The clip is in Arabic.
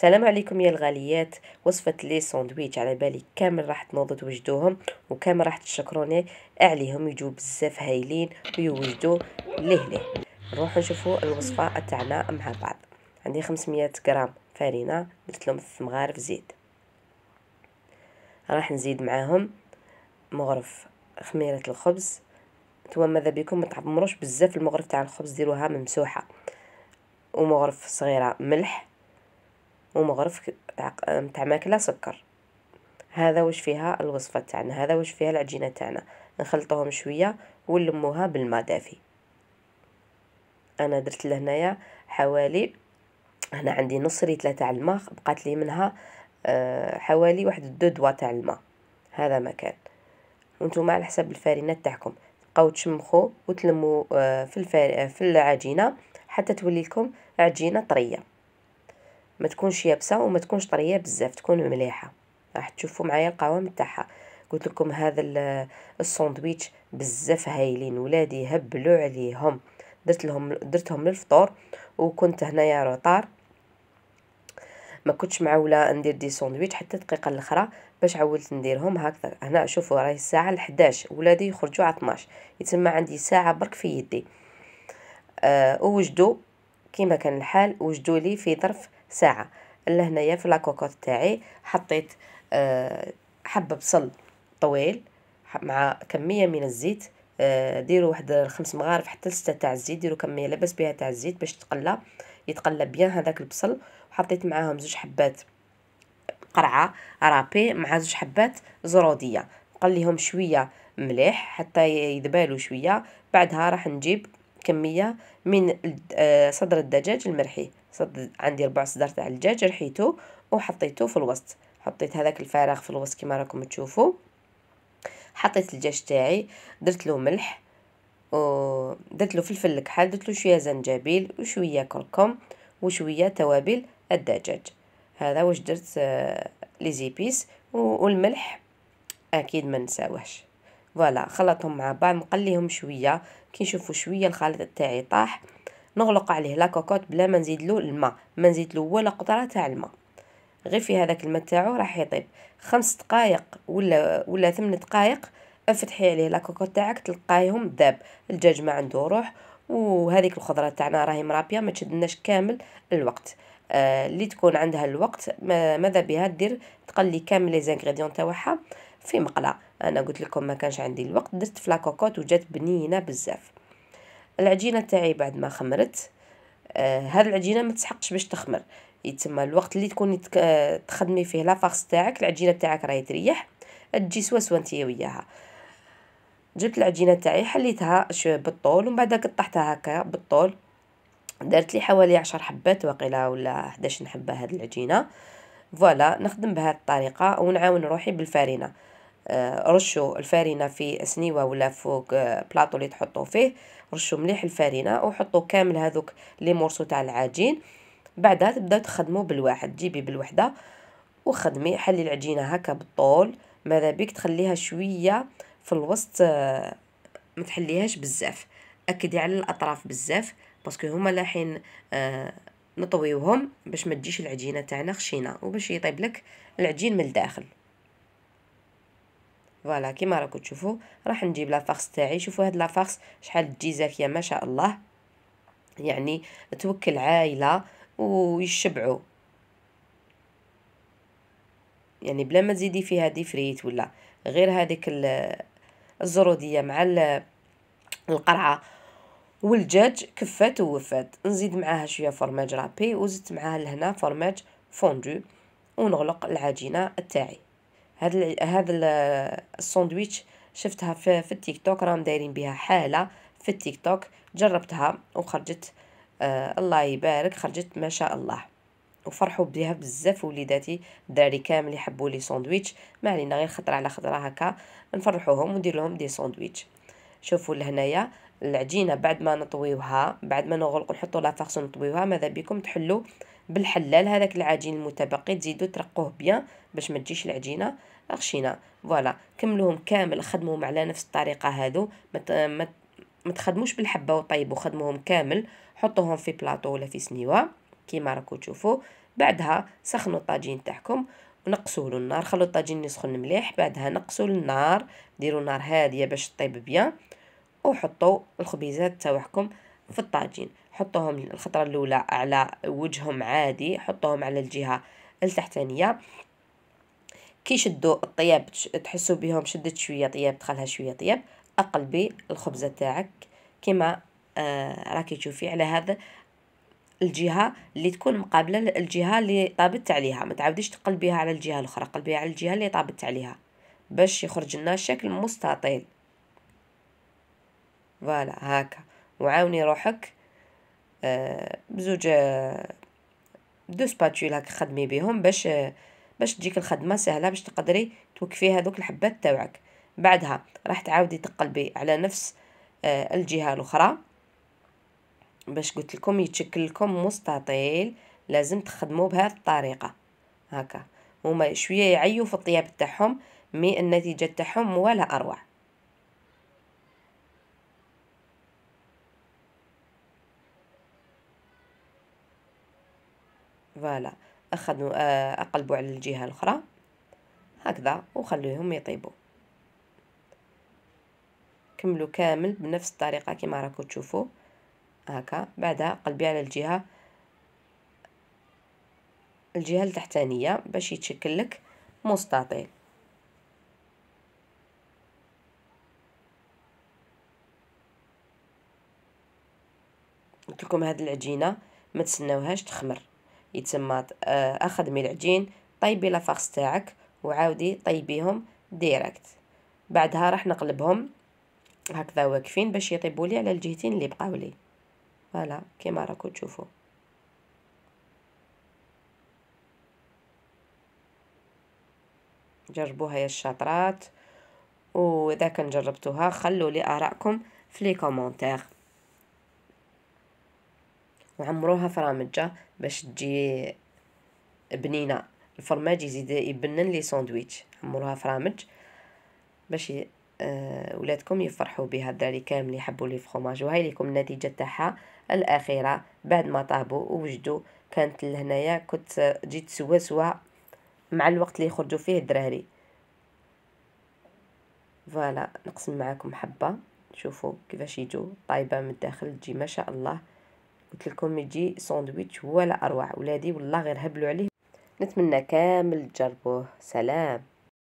سلام عليكم يا الغاليات وصفة لي ساندويتش على بالي كامل راح تنوضوا توجدوهم وكامل راح تشكروني عليهم يجوا بزاف هايلين ويوجدوا ليه ليه نروح نشوفوا الوصفة تاعنا مع بعض عندي 500 غرام فرينة درت لهم مغارف زيت راح نزيد معاهم مغرف خميرة الخبز نتوما ماذا بكم ما تعمروش بزاف المغرف تاع الخبز ديروها ممسوحة ومغرف صغيرة ملح ومغرف تاع ماكله سكر هذا واش فيها الوصفه تاعنا هذا واش فيها العجينه تاعنا نخلطوهم شويه ونلموها بالماء دافي انا درت لهنايا حوالي هنا عندي نص ريتله تاع الماء بقات لي منها آه، حوالي واحد دو دوا تاع الماء هذا مكان وانتم على حساب الفارينات تاعكم تبقاو تشمخوا وتلموا آه، في في العجينه حتى تولي لكم عجينه طريه ما تكونش يابسه وما تكونش طريه بزاف تكون مليحه راح تشوفوا معايا القوام تاعها قلت لكم هذا الساندويتش بزاف هايلين ولادي هبلوا عليهم درت لهم درتهم للفطور وكنت هنايا روطار ما كنتش معوله ندير دي ساندويتش حتى دقيقه الاخرى باش عولت نديرهم هكذا هنا شوفوا راهي الساعه 11 ولادي يخرجوا على 12 يتم عندي ساعه برك في يدي أه ووجدوا كما كان الحال وجدوا لي في ظرف ساعه لهنايا في لاكوكوت تاعي حطيت أه حبه بصل طويل مع كميه من الزيت أه ديروا واحد خمس مغارف حتى ستة تاع الزيت ديروا كميه لاباس بها تاع الزيت باش تقلى يتقلى بيان هذاك البصل وحطيت معاهم زوج حبات قرعه رابي مع زوج حبات زروديه نقليهم شويه مليح حتى يذبالوا شويه بعدها راح نجيب كمية من آه، صدر الدجاج المرحي عندي ربع صدر تاع الدجاج رحيته وحطيته في الوسط حطيت هذاك الفراغ في الوسط كما راكم تشوفوا حطيت الدجاج تاعي درت له ملح درت له فلفل الكحل درت له شويه زنجبيل وشويه كركم وشويه توابل الدجاج هذا واش درت آه، لي زيبيس والملح اكيد ما نساوهش فوالا خلطهم مع بعض نقليهم شويه كي نشوفوا شويه الخليط تاعي طاح نغلق عليه لا كوكوط بلا ما نزيدلو الماء ما نزيدلو ولا قطره تاع الماء غير في هذاك الماء تاعو راح يطيب خمس دقائق ولا ولا ثمان دقائق افتحي عليه لا كوكوط تاعك تلقايهم ذاب الدجاج ما عنده روح وهذيك الخضره تاعنا راهي مرابيه ما تشدناش كامل الوقت آه اللي تكون عندها الوقت ماذا بها دير تقلي كامل لي زانغريديون تاعها في مقله انا قلت لكم ما كانش عندي الوقت درت في لاكوكوت وجات بنينه بزاف العجينه تاعي بعد ما خمرت آه هاد العجينه ما تسحقش باش تخمر يتسمى الوقت اللي تكوني تخدمي فيه لافاغس تاعك العجينه تاعك راهي تريح تجي سوا نتيا وياها جبت العجينه تاعي حليتها بالطول ومن بعد قطعتها هكا بالطول دارت لي حوالي عشر حبات واقيلا ولا 11 حبه هاد العجينه فوالا نخدم بهذه الطريقه ونعاون روحي بالفارينه رشوا الفارينة في سنيوة ولا فوق آه، بلاطو اللي تحطوا فيه رشوا مليح الفارينة وحطوا كامل هذوك لي مورسو تاع العجين بعدها تبدا تخدموا بالواحد جيبي بالوحدة وخدمي حلي العجينة هكا بالطول ماذا بيك تخليها شوية في الوسط آه، ما تحليهاش بزاف اكدي على الاطراف بزاف باسكو هما لاحين آه، نطويوهم باش ما تجيش العجينه تاعنا خشينه وباش يطيب لك العجين من الداخل فوالا كيما راكم تشوفوا راح نجيب لافارس تاعي شوفوا هاد لافارس شحال تجي زاكيه ما شاء الله يعني توكل عائله ويشبعوا يعني بلا ما تزيدي فيها دي فريت ولا غير هذيك الزروديه مع القرعه والدجاج كفات ووفات نزيد معاها شويه فرماج رابي وزدت معاها لهنا فرماج فوندو ونغلق العجينه تاعي هذا هذا الساندويتش شفتها في, في التيك توك راهم دايرين بها حاله في التيك توك جربتها وخرجت آه الله يبارك خرجت ما شاء الله وفرحوا بها بزاف وليداتي الدراري كامل يحبوا لي ساندويتش ما علينا غير خطر على خطره هكا نفرحوهم وندير لهم دي ساندويتش شوفوا لهنايا العجينه بعد ما نطويوها بعد ما نغلقوا نحطوا لا فارس نطويوها ماذا بكم تحلوا بالحلال هذاك العجين المتبقي تزيدو ترقوه بيان باش ما تجيش العجينه خشينه فوالا كملوهم كامل خدموهم على نفس الطريقه هادو ما ما تخدموش بالحبه وطيبوا خدموهم كامل حطوهم في بلاطو ولا في سنيوه كيما راكو تشوفوا بعدها سخنوا الطاجين تاعكم ونقصوا له النار خلوا الطاجين يسخن مليح بعدها نقصوا النار ديروا نار هاديه باش طيب بيان وحطوا الخبيزات تاعكم في الطاجين حطوهم الخطرة الأولى على وجههم عادي حطوهم على الجهة التحتانية كي شدوا الطياب تحسوا بهم شدت شويه طياب دخلها شويه طياب اقلبي الخبزه تاعك كما آه راكي تشوفي على هذا الجهه اللي تكون مقابله للجهه اللي طابت عليها ما تعاوديش تقلبيها على الجهه الاخرى قلبيها على الجهه اللي طابت عليها باش يخرج لنا شكل مستطيل فوالا هكا وعاوني روحك آه، بزوج آه، دو سباتول خدمي بيهم باش آه، باش تجيك الخدمه سهله باش تقدري توقفي هذوك الحبات تاوعك بعدها راح تعاودي تقلبي على نفس الجهه الاخرى باش قلت لكم يتشكل لكم مستطيل لازم تخدموا بهذه الطريقه هكا هما شويه يعيو في الطياب تاعهم مي النتيجه تاعهم ولا اروع فوالا أخذوا آه، أقلبوا على الجهة الأخرى هكذا وخليهم يطيبوا كملوا كامل بنفس الطريقة كما راكم تشوفوا هكا بعدها قلبي على الجهة الجهة التحتانية باش يتشكل لك مستطيل قلت لكم هاد العجينه ما تسناوهاش تخمر يتسمى آه، اخدمي العجين طيبي لافاخس تاعك وعاودي طيبيهم ديريكت بعدها راح نقلبهم هكذا واقفين باش يطيبوا لي على الجهتين اللي بقاو لي فوالا كيما راكو تشوفوا جربوها يا الشاطرات واذا كان جربتوها خلوا لي ارائكم في لي كومونتير وعمروها في رامجه باش تجي بنينه الفرماج يزيد يبنن لي ساندويتش عمروها فرامج باش ي... أه ولادكم يفرحوا بها الدراري كامل يحبوا لي فخوماج وهاي لكم النتيجه تاعها الاخيره بعد ما طابوا ووجدوا كانت لهنايا كنت جيت سوا سوا مع الوقت اللي يخرجوا فيه الدراري فوالا نقسم معاكم حبه شوفوا كيفاش يجوا طايبه من الداخل تجي ما شاء الله قلت لكم يجي ساندويتش ولا اروع ولادي والله غير هبلوا عليه نتمنى كامل تجربوه سلام